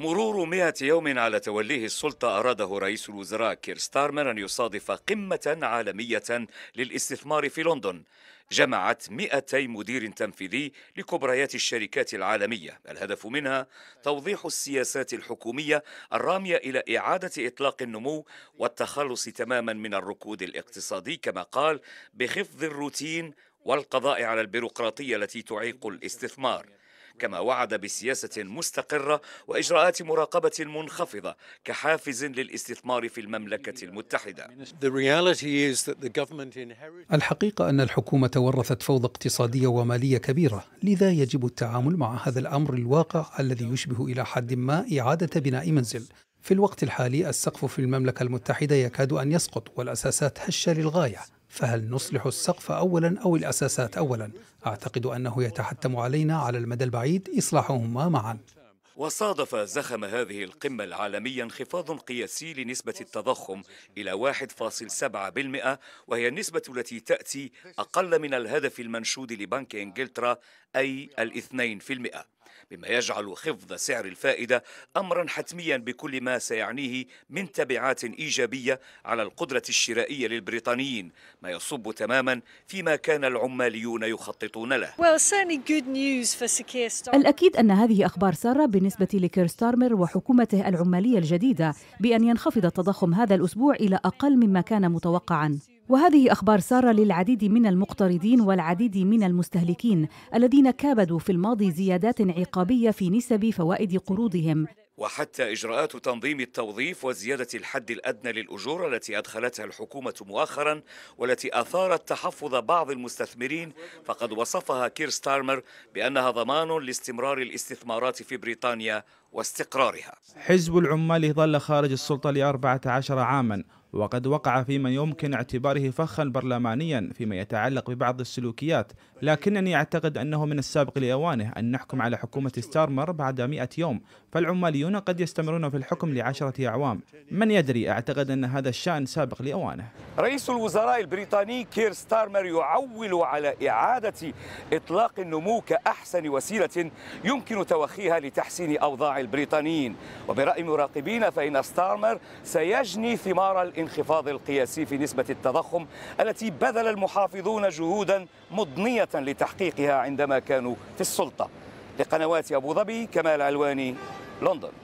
مرور مئة يوم على توليه السلطة أراده رئيس الوزراء كير ستارمر أن يصادف قمة عالمية للاستثمار في لندن جمعت 200 مدير تنفيذي لكبريات الشركات العالمية الهدف منها توضيح السياسات الحكومية الرامية إلى إعادة إطلاق النمو والتخلص تماما من الركود الاقتصادي كما قال بخفض الروتين والقضاء على البيروقراطية التي تعيق الاستثمار كما وعد بسياسة مستقرة وإجراءات مراقبة منخفضة كحافز للاستثمار في المملكة المتحدة الحقيقة أن الحكومة تورثت فوضى اقتصادية ومالية كبيرة لذا يجب التعامل مع هذا الأمر الواقع الذي يشبه إلى حد ما إعادة بناء منزل في الوقت الحالي السقف في المملكة المتحدة يكاد أن يسقط والأساسات هشة للغاية فهل نصلح السقف اولا او الاساسات اولا اعتقد انه يتحتم علينا على المدى البعيد اصلاحهما معا وصادف زخم هذه القمة العالمية انخفاض قياسي لنسبة التضخم إلى 1.7% وهي النسبة التي تأتي أقل من الهدف المنشود لبنك إنجلترا أي الاثنين في المئة بما يجعل خفض سعر الفائدة أمرا حتميا بكل ما سيعنيه من تبعات إيجابية على القدرة الشرائية للبريطانيين ما يصب تماما فيما كان العماليون يخططون له الأكيد أن هذه أخبار سارة بالنسبة لكير ستارمر وحكومته العمالية الجديدة بأن ينخفض التضخم هذا الأسبوع إلى أقل مما كان متوقعا وهذه أخبار سارة للعديد من المقترضين والعديد من المستهلكين الذين كابدوا في الماضي زيادات عقابية في نسب فوائد قروضهم وحتى إجراءات تنظيم التوظيف وزيادة الحد الأدنى للأجور التي أدخلتها الحكومة مؤخرا والتي أثارت تحفظ بعض المستثمرين فقد وصفها كير ستارمر بأنها ضمان لاستمرار الاستثمارات في بريطانيا واستقرارها حزب العمال ظل خارج السلطة لأربعة عشر عاما وقد وقع فيما يمكن اعتباره فخا برلمانيا فيما يتعلق ببعض السلوكيات لكنني أعتقد أنه من السابق لأوانه أن نحكم على حكومة ستارمر بعد مئة يوم فالعماليون قد يستمرون في الحكم لعشرة أعوام من يدري أعتقد أن هذا الشأن سابق لأوانه رئيس الوزراء البريطاني كير ستارمر يعول على إعادة إطلاق النمو كأحسن وسيلة يمكن توخيها لتحسين أوضاع البريطانيين وبرأي مراقبين فإن ستارمر سيجني ثمار الانخفاض القياسي في نسبة التضخم التي بذل المحافظون جهودا مضنية لتحقيقها عندما كانوا في السلطة لقنوات أبو ظبي كمال علواني لندن